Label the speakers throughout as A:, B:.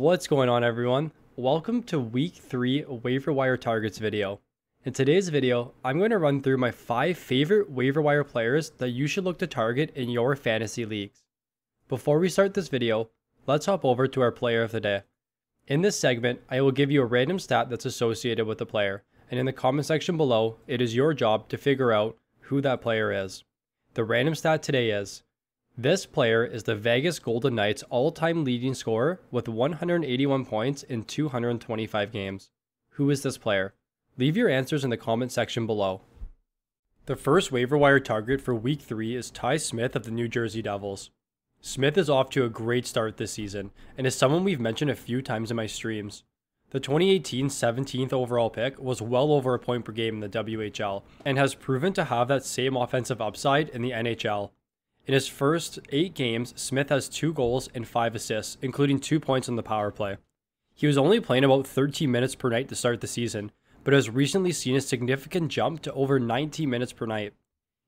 A: What's going on everyone? Welcome to week 3 waiver wire targets video. In today's video, I'm going to run through my 5 favorite waiver wire players that you should look to target in your fantasy leagues. Before we start this video, let's hop over to our player of the day. In this segment, I will give you a random stat that's associated with the player, and in the comment section below, it is your job to figure out who that player is. The random stat today is this player is the Vegas Golden Knights' all time leading scorer with 181 points in 225 games. Who is this player? Leave your answers in the comment section below. The first waiver wire target for Week 3 is Ty Smith of the New Jersey Devils. Smith is off to a great start this season and is someone we've mentioned a few times in my streams. The 2018 17th overall pick was well over a point per game in the WHL and has proven to have that same offensive upside in the NHL. In his first eight games, Smith has two goals and five assists, including two points on the power play. He was only playing about 13 minutes per night to start the season, but has recently seen a significant jump to over 19 minutes per night.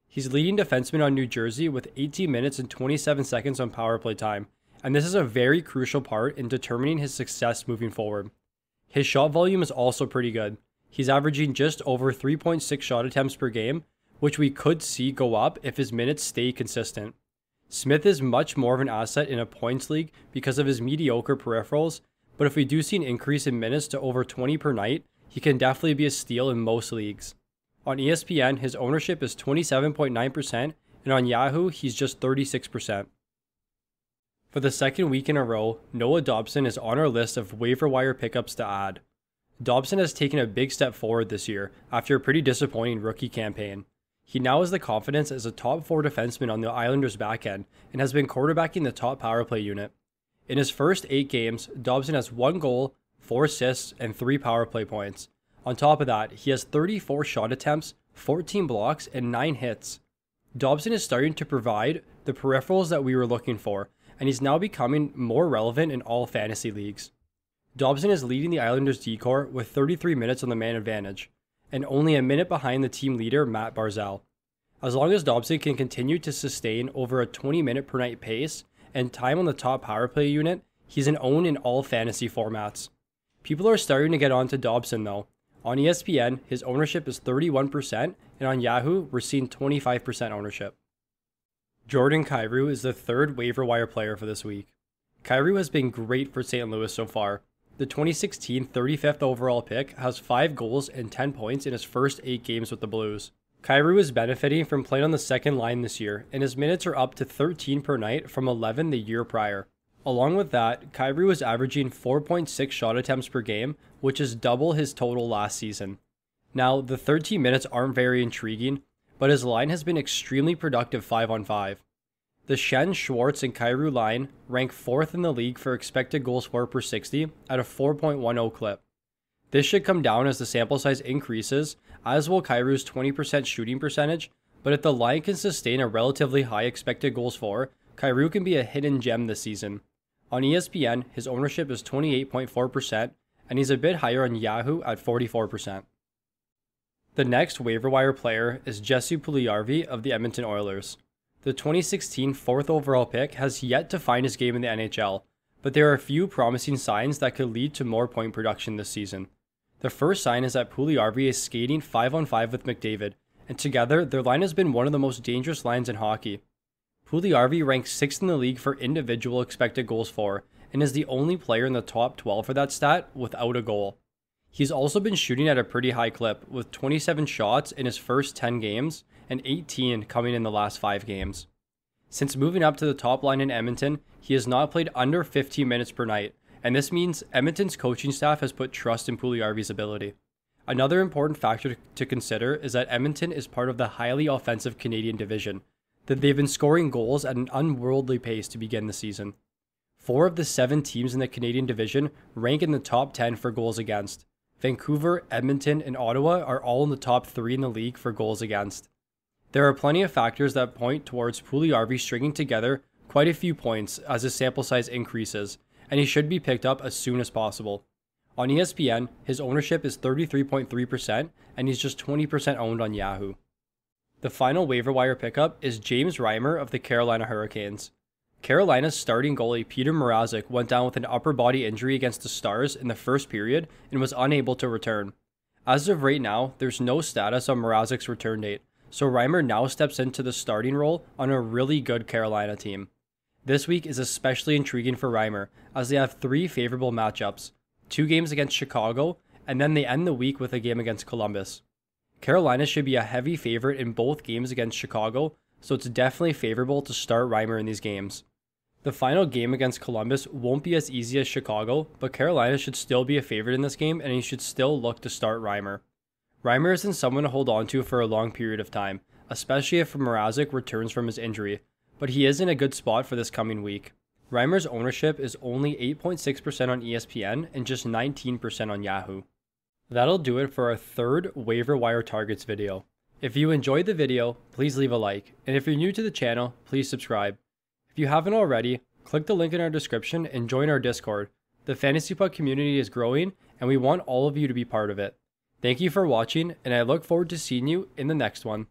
A: He's leading defenseman on New Jersey with 18 minutes and 27 seconds on power play time, and this is a very crucial part in determining his success moving forward. His shot volume is also pretty good. He's averaging just over 3.6 shot attempts per game, which we could see go up if his minutes stay consistent. Smith is much more of an asset in a points league because of his mediocre peripherals, but if we do see an increase in minutes to over 20 per night, he can definitely be a steal in most leagues. On ESPN, his ownership is 27.9%, and on Yahoo, he's just 36%. For the second week in a row, Noah Dobson is on our list of waiver wire pickups to add. Dobson has taken a big step forward this year after a pretty disappointing rookie campaign. He now has the confidence as a top four defenseman on the Islanders' back end and has been quarterbacking the top power play unit. In his first eight games, Dobson has one goal, four assists, and three power play points. On top of that, he has 34 shot attempts, 14 blocks, and 9 hits. Dobson is starting to provide the peripherals that we were looking for, and he's now becoming more relevant in all fantasy leagues. Dobson is leading the Islanders' decor with 33 minutes on the man advantage and only a minute behind the team leader, Matt Barzell. As long as Dobson can continue to sustain over a 20 minute per night pace and time on the top power play unit, he's an own in all fantasy formats. People are starting to get on to Dobson though. On ESPN, his ownership is 31%, and on Yahoo, we're seeing 25% ownership. Jordan Cairo is the third waiver wire player for this week. Cairo has been great for St. Louis so far, the 2016 35th overall pick has 5 goals and 10 points in his first 8 games with the Blues. Kairu is benefiting from playing on the second line this year, and his minutes are up to 13 per night from 11 the year prior. Along with that, Kairu is averaging 4.6 shot attempts per game, which is double his total last season. Now, the 13 minutes aren't very intriguing, but his line has been extremely productive 5 on 5. The Shen, Schwartz, and Kairu line rank fourth in the league for expected goals for per 60 at a 4.10 clip. This should come down as the sample size increases, as will Kairu's 20% shooting percentage, but if the line can sustain a relatively high expected goals for, Kairu can be a hidden gem this season. On ESPN, his ownership is 28.4%, and he's a bit higher on Yahoo at 44%. The next waiver wire player is Jesse Puliyarvi of the Edmonton Oilers. The 2016 fourth overall pick has yet to find his game in the NHL, but there are a few promising signs that could lead to more point production this season. The first sign is that Puliarvi is skating 5 on 5 with McDavid, and together their line has been one of the most dangerous lines in hockey. Puliarvi ranks 6th in the league for individual expected goals for, and is the only player in the top 12 for that stat without a goal. He's also been shooting at a pretty high clip with 27 shots in his first 10 games and 18 coming in the last 5 games. Since moving up to the top line in Edmonton, he has not played under 15 minutes per night, and this means Edmonton's coaching staff has put trust in Puliarvi's ability. Another important factor to consider is that Edmonton is part of the highly offensive Canadian division, that they've been scoring goals at an unworldly pace to begin the season. Four of the seven teams in the Canadian division rank in the top 10 for goals against, Vancouver, Edmonton, and Ottawa are all in the top three in the league for goals against. There are plenty of factors that point towards Pugliarvi stringing together quite a few points as his sample size increases, and he should be picked up as soon as possible. On ESPN, his ownership is 33.3%, and he's just 20% owned on Yahoo. The final waiver wire pickup is James Reimer of the Carolina Hurricanes. Carolina's starting goalie Peter Mrazek went down with an upper body injury against the Stars in the first period and was unable to return. As of right now, there's no status on Mrazek's return date, so Reimer now steps into the starting role on a really good Carolina team. This week is especially intriguing for Reimer, as they have three favorable matchups two games against Chicago, and then they end the week with a game against Columbus. Carolina should be a heavy favorite in both games against Chicago, so it's definitely favorable to start Reimer in these games. The final game against Columbus won't be as easy as Chicago, but Carolina should still be a favorite in this game and he should still look to start Reimer. Reimer isn't someone to hold on to for a long period of time, especially if Mrazek returns from his injury, but he is in a good spot for this coming week. Reimer's ownership is only 8.6% on ESPN and just 19% on Yahoo. That'll do it for our third waiver wire targets video. If you enjoyed the video, please leave a like, and if you're new to the channel, please subscribe. If you haven't already, click the link in our description and join our Discord. The Fantasy Puck community is growing, and we want all of you to be part of it. Thank you for watching, and I look forward to seeing you in the next one.